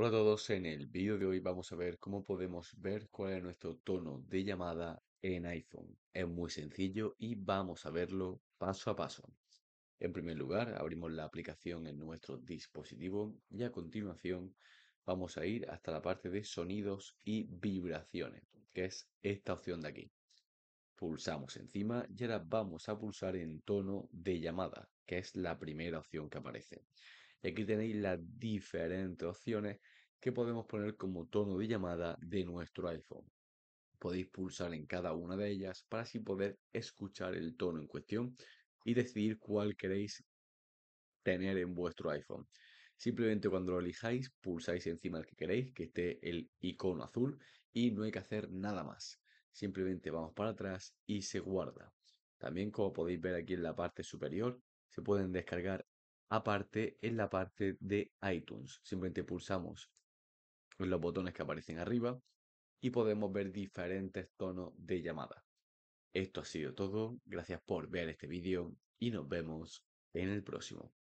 Hola a todos, en el vídeo de hoy vamos a ver cómo podemos ver cuál es nuestro tono de llamada en iPhone. Es muy sencillo y vamos a verlo paso a paso. En primer lugar, abrimos la aplicación en nuestro dispositivo y a continuación vamos a ir hasta la parte de sonidos y vibraciones, que es esta opción de aquí. Pulsamos encima y ahora vamos a pulsar en tono de llamada, que es la primera opción que aparece. Y aquí tenéis las diferentes opciones que podemos poner como tono de llamada de nuestro iPhone. Podéis pulsar en cada una de ellas para así poder escuchar el tono en cuestión y decidir cuál queréis tener en vuestro iPhone. Simplemente cuando lo elijáis, pulsáis encima el que queréis, que esté el icono azul y no hay que hacer nada más. Simplemente vamos para atrás y se guarda. También como podéis ver aquí en la parte superior, se pueden descargar Aparte, en la parte de iTunes, simplemente pulsamos los botones que aparecen arriba y podemos ver diferentes tonos de llamada. Esto ha sido todo, gracias por ver este vídeo y nos vemos en el próximo.